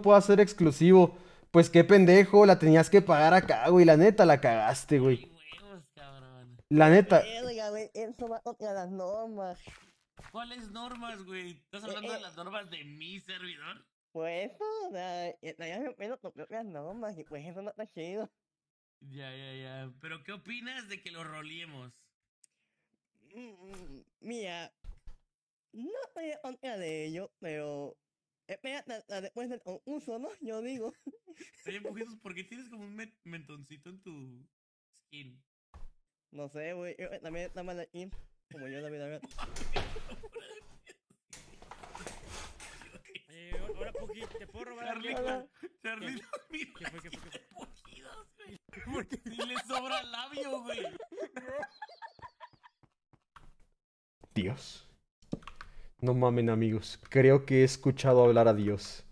pueda ser exclusivo. Pues qué pendejo, la tenías que pagar acá, güey. La neta, la cagaste, güey. La neta. Eh, eso va contra las normas. ¿Cuáles normas, güey? ¿Estás hablando de las normas de mi servidor? Pues eso, o sea, eh, ya me pedo tu propias normas y pues eso no está chido. Ya, ya, ya. ¿Pero qué opinas de que lo roleemos? Mm, mm, mira, no estoy contra de ello, pero Espérate, eh, después del uso, ¿no? Yo digo. Está bien pujitos, ¿por qué tienes como un me mentoncito en tu skin? No sé, güey. Yo también está mal aquí. Como yo también, también. Oye, ahora Puki, ¿te puedo robar Charlita, Charlita, mira. ¿Qué fue, qué fue, qué fue? güey. Porque si le sobra labio, güey. Dios. No mamen amigos, creo que he escuchado hablar a Dios.